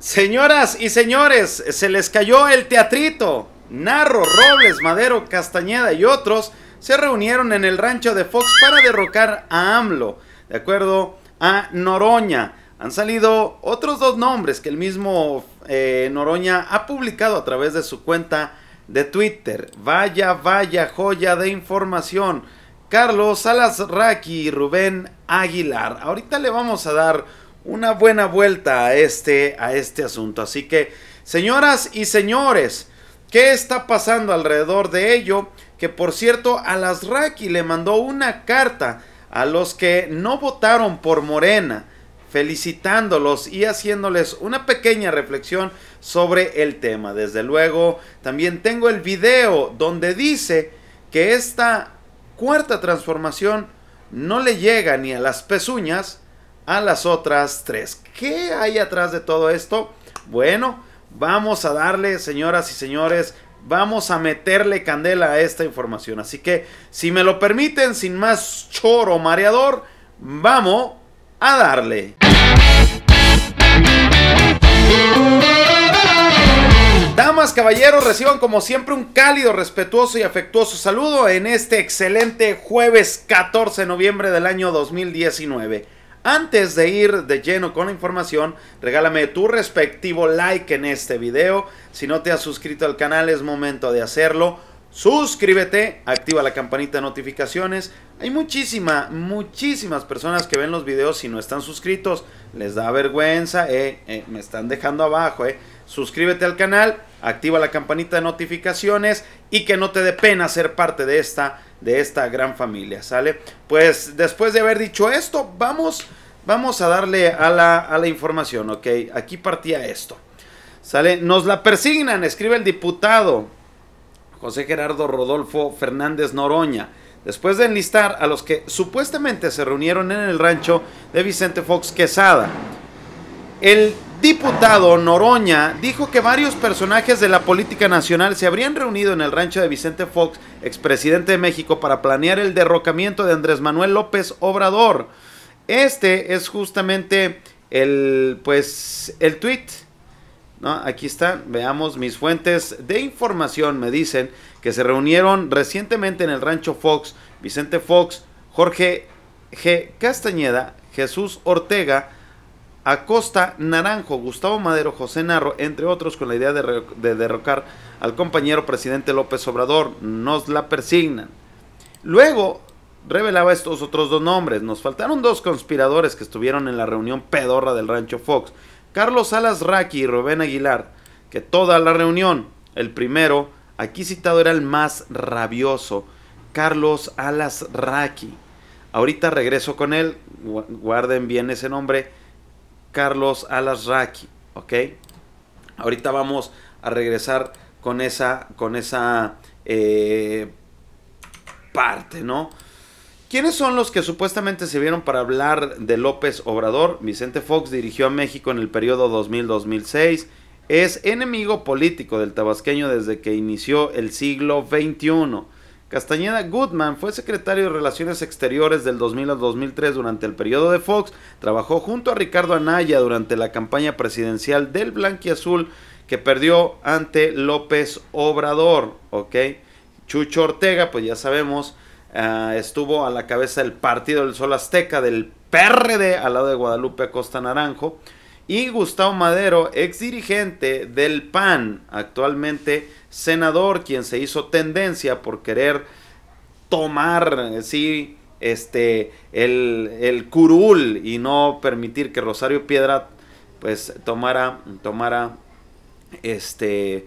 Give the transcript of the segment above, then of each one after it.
Señoras y señores, se les cayó el teatrito. Narro, Robles, Madero, Castañeda y otros se reunieron en el rancho de Fox para derrocar a AMLO, de acuerdo a Noroña. Han salido otros dos nombres que el mismo eh, Noroña ha publicado a través de su cuenta de Twitter. Vaya, vaya joya de información. Carlos Raki y Rubén Aguilar. Ahorita le vamos a dar una buena vuelta a este, a este asunto. Así que, señoras y señores, ¿qué está pasando alrededor de ello? Que por cierto, a Alasraki le mandó una carta a los que no votaron por Morena, felicitándolos y haciéndoles una pequeña reflexión sobre el tema. Desde luego, también tengo el video donde dice que esta cuarta transformación no le llega ni a las pezuñas, a las otras tres. ¿Qué hay atrás de todo esto? Bueno, vamos a darle, señoras y señores, vamos a meterle candela a esta información. Así que, si me lo permiten, sin más choro mareador, vamos a darle. Damas, caballeros, reciban como siempre un cálido, respetuoso y afectuoso saludo en este excelente jueves 14 de noviembre del año 2019. Antes de ir de lleno con la información, regálame tu respectivo like en este video. Si no te has suscrito al canal es momento de hacerlo. Suscríbete, activa la campanita de notificaciones. Hay muchísimas, muchísimas personas que ven los videos y no están suscritos. Les da vergüenza, eh, eh, me están dejando abajo. Eh. Suscríbete al canal activa la campanita de notificaciones y que no te dé pena ser parte de esta, de esta gran familia, ¿sale? Pues después de haber dicho esto, vamos, vamos a darle a la, a la información, ¿ok? Aquí partía esto, ¿sale? Nos la persignan, escribe el diputado José Gerardo Rodolfo Fernández Noroña. Después de enlistar a los que supuestamente se reunieron en el rancho de Vicente Fox Quesada, el diputado Noroña dijo que varios personajes de la política nacional se habrían reunido en el rancho de Vicente Fox, expresidente de México, para planear el derrocamiento de Andrés Manuel López Obrador. Este es justamente el pues el tweet. ¿no? Aquí está, veamos mis fuentes de información me dicen que se reunieron recientemente en el rancho Fox, Vicente Fox, Jorge G. Castañeda, Jesús Ortega, Acosta, Naranjo, Gustavo Madero, José Narro, entre otros, con la idea de, derrocar al compañero presidente López Obrador. Nos la persignan. Luego revelaba estos otros dos nombres. Nos faltaron dos conspiradores que estuvieron en la reunión pedorra del rancho Fox. Carlos Salas Raqui y Rubén Aguilar, que toda la reunión, el primero, aquí citado era el más rabioso, Carlos Alas Raqui. Ahorita regreso con él, guarden bien ese nombre Carlos Alasraki, ¿ok? Ahorita vamos a regresar con esa, con esa eh, parte, ¿no? ¿Quiénes son los que supuestamente se vieron para hablar de López Obrador? Vicente Fox dirigió a México en el periodo 2000-2006. Es enemigo político del tabasqueño desde que inició el siglo XXI Castañeda Goodman fue secretario de Relaciones Exteriores del 2000 al 2003 durante el periodo de Fox. Trabajó junto a Ricardo Anaya durante la campaña presidencial del Blanquiazul que perdió ante López Obrador. ¿ok? Chucho Ortega, pues ya sabemos, ah, estuvo a la cabeza del Partido del Sol Azteca del PRD al lado de Guadalupe Costa Naranjo y Gustavo Madero, ex dirigente del PAN, actualmente senador, quien se hizo tendencia por querer tomar, sí, este, el, el curul y no permitir que Rosario Piedra, pues, tomara, tomara, este,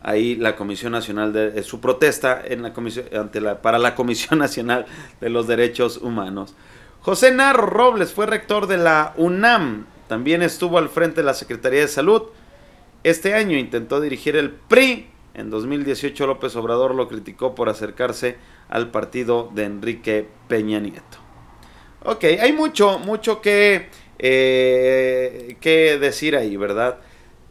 ahí la Comisión Nacional de eh, su protesta en la comisión, ante la, para la Comisión Nacional de los Derechos Humanos. José Narro Robles fue rector de la UNAM también estuvo al frente de la Secretaría de Salud. Este año intentó dirigir el PRI. En 2018 López Obrador lo criticó por acercarse al partido de Enrique Peña Nieto. Ok, hay mucho, mucho que, eh, que decir ahí, ¿verdad?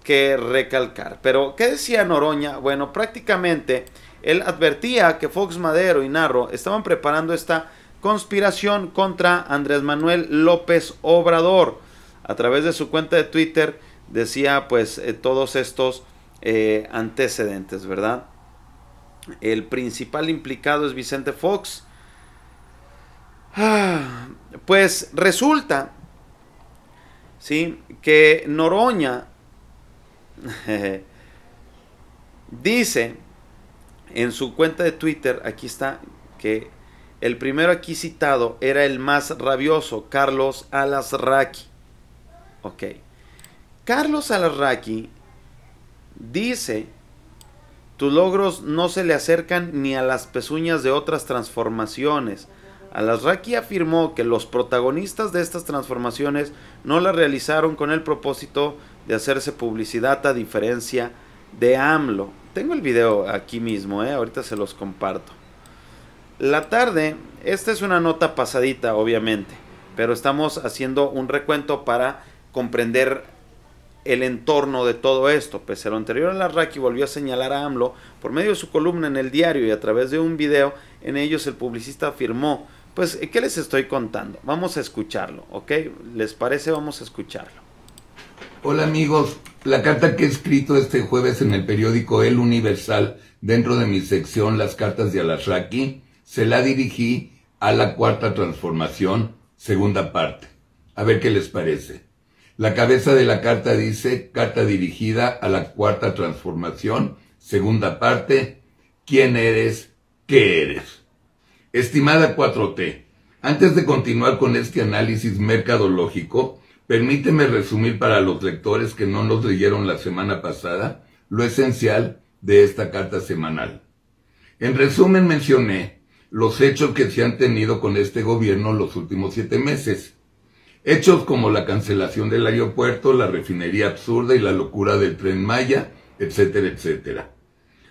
Que recalcar. Pero, ¿qué decía Noroña? Bueno, prácticamente él advertía que Fox Madero y Narro estaban preparando esta conspiración contra Andrés Manuel López Obrador a través de su cuenta de Twitter decía pues eh, todos estos eh, antecedentes, ¿verdad? El principal implicado es Vicente Fox. Ah, pues resulta, ¿sí? Que Noroña dice en su cuenta de Twitter, aquí está, que el primero aquí citado era el más rabioso, Carlos Alasraqui. Ok. Carlos Alarraqui dice, tus logros no se le acercan ni a las pezuñas de otras transformaciones. Alarraqui afirmó que los protagonistas de estas transformaciones no las realizaron con el propósito de hacerse publicidad a diferencia de AMLO. Tengo el video aquí mismo, eh, ahorita se los comparto. La tarde, esta es una nota pasadita obviamente, pero estamos haciendo un recuento para comprender el entorno de todo esto. pues a lo anterior, Alarraqui volvió a señalar a AMLO por medio de su columna en el diario y a través de un video. En ellos el publicista afirmó, pues, ¿qué les estoy contando? Vamos a escucharlo, ¿ok? ¿Les parece? Vamos a escucharlo. Hola amigos, la carta que he escrito este jueves en el periódico El Universal, dentro de mi sección Las cartas de Alarraqui, se la dirigí a la cuarta transformación, segunda parte. A ver qué les parece. La cabeza de la carta dice, carta dirigida a la cuarta transformación, segunda parte, ¿quién eres? ¿Qué eres? Estimada 4T, antes de continuar con este análisis mercadológico, permíteme resumir para los lectores que no nos leyeron la semana pasada lo esencial de esta carta semanal. En resumen mencioné los hechos que se han tenido con este gobierno los últimos siete meses Hechos como la cancelación del aeropuerto, la refinería absurda y la locura del tren Maya, etcétera, etcétera.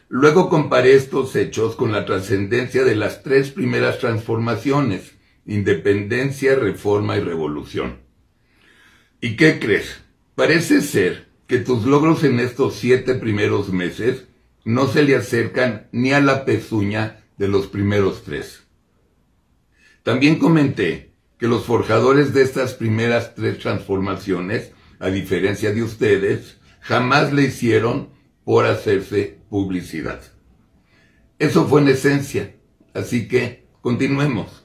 Luego comparé estos hechos con la trascendencia de las tres primeras transformaciones, independencia, reforma y revolución. ¿Y qué crees? Parece ser que tus logros en estos siete primeros meses no se le acercan ni a la pezuña de los primeros tres. También comenté que los forjadores de estas primeras tres transformaciones, a diferencia de ustedes, jamás le hicieron por hacerse publicidad. Eso fue en esencia, así que continuemos.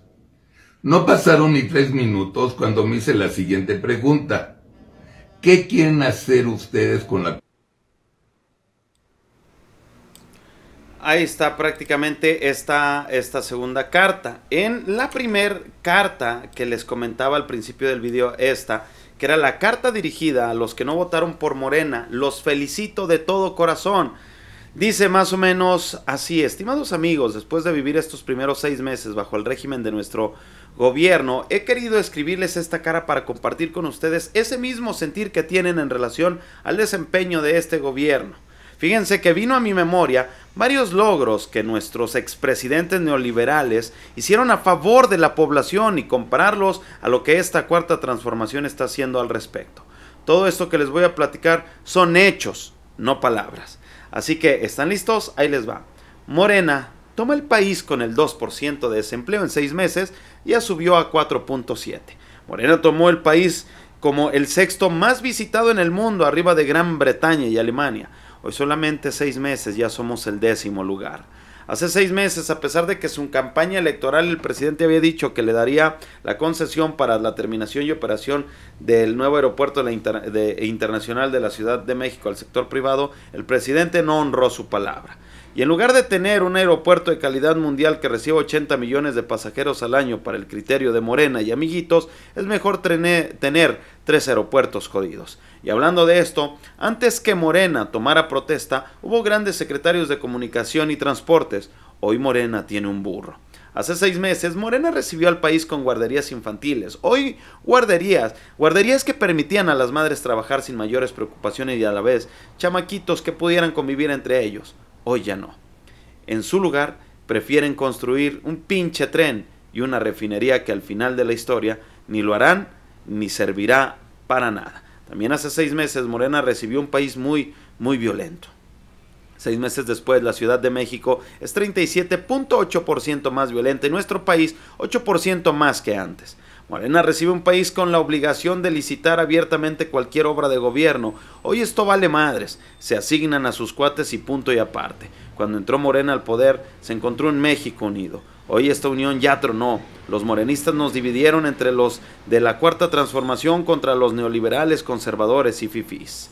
No pasaron ni tres minutos cuando me hice la siguiente pregunta. ¿Qué quieren hacer ustedes con la Ahí está prácticamente esta, esta segunda carta. En la primera carta que les comentaba al principio del video, esta, que era la carta dirigida a los que no votaron por Morena, los felicito de todo corazón. Dice más o menos así, estimados amigos, después de vivir estos primeros seis meses bajo el régimen de nuestro gobierno, he querido escribirles esta cara para compartir con ustedes ese mismo sentir que tienen en relación al desempeño de este gobierno. Fíjense que vino a mi memoria varios logros que nuestros expresidentes neoliberales hicieron a favor de la población y compararlos a lo que esta cuarta transformación está haciendo al respecto. Todo esto que les voy a platicar son hechos, no palabras. Así que, ¿están listos? Ahí les va. Morena toma el país con el 2% de desempleo en seis meses, ya subió a 4.7. Morena tomó el país como el sexto más visitado en el mundo, arriba de Gran Bretaña y Alemania. Hoy solamente seis meses ya somos el décimo lugar. Hace seis meses, a pesar de que su campaña electoral el presidente había dicho que le daría la concesión para la terminación y operación del nuevo aeropuerto internacional de la Ciudad de México al sector privado, el presidente no honró su palabra. Y en lugar de tener un aeropuerto de calidad mundial que reciba 80 millones de pasajeros al año para el criterio de Morena y amiguitos, es mejor tener tres aeropuertos jodidos. Y hablando de esto, antes que Morena tomara protesta, hubo grandes secretarios de comunicación y transportes. Hoy Morena tiene un burro. Hace seis meses, Morena recibió al país con guarderías infantiles. Hoy, guarderías. Guarderías que permitían a las madres trabajar sin mayores preocupaciones y a la vez chamaquitos que pudieran convivir entre ellos. Hoy ya no. En su lugar, prefieren construir un pinche tren y una refinería que al final de la historia ni lo harán ni servirá para nada. También hace seis meses Morena recibió un país muy, muy violento. Seis meses después, la Ciudad de México es 37.8% más violenta y nuestro país 8% más que antes. Morena recibe un país con la obligación de licitar abiertamente cualquier obra de gobierno. Hoy esto vale madres, se asignan a sus cuates y punto y aparte. Cuando entró Morena al poder, se encontró en México unido. Hoy esta unión ya tronó. Los morenistas nos dividieron entre los de la cuarta transformación contra los neoliberales, conservadores y fifís.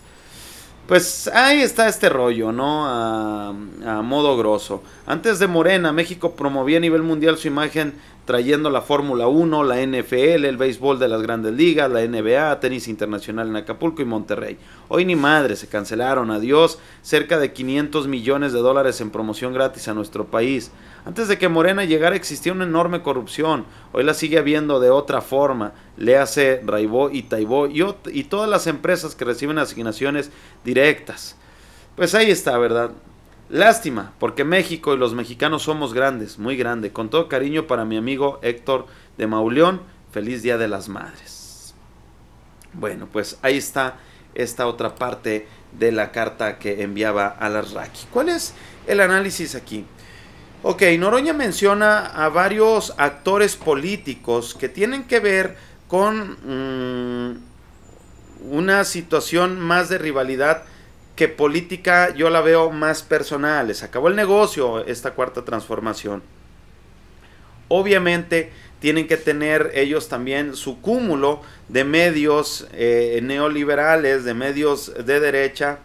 Pues ahí está este rollo, ¿no? A, a, modo grosso. Antes de Morena, México promovía a nivel mundial su imagen trayendo la Fórmula 1, la NFL, el béisbol de las grandes ligas, la NBA, tenis internacional en Acapulco y Monterrey. Hoy ni madre, se cancelaron, adiós, cerca de 500 millones de dólares en promoción gratis a nuestro país. Antes de que Morena llegara existía una enorme corrupción, hoy la sigue habiendo de otra forma, le hace Raibó y Taibó y, y todas las empresas que reciben asignaciones directas. Pues ahí está, ¿verdad? Lástima, porque México y los mexicanos somos grandes, muy grande. Con todo cariño para mi amigo Héctor de Mauleón, feliz Día de las Madres. Bueno, pues ahí está esta otra parte de la carta que enviaba a la Raki. ¿Cuál es el análisis aquí? Ok, Noroña menciona a varios actores políticos que tienen que ver con mm, una situación más de rivalidad que política yo la veo más personal. Se acabó el negocio esta cuarta transformación. Obviamente tienen que tener ellos también su cúmulo de medios eh, neoliberales, de medios de derecha,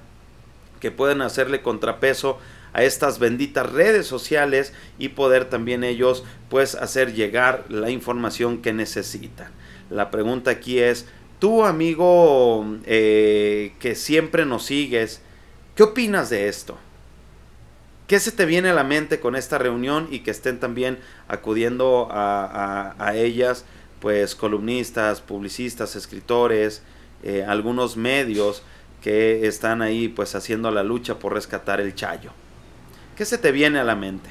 que pueden hacerle contrapeso a estas benditas redes sociales y poder también ellos pues hacer llegar la información que necesitan. La pregunta aquí es, Tú, amigo eh, que siempre nos sigues, ¿qué opinas de esto? ¿Qué se te viene a la mente con esta reunión y que estén también acudiendo a, ellas, pues columnistas, publicistas, escritores, eh, algunos medios que están ahí pues haciendo la lucha por rescatar el chayo? ¿Qué se te viene a la mente?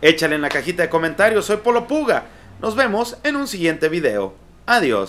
Échale en la cajita de comentarios, soy Polo Puga. Nos vemos en un siguiente video. Adiós.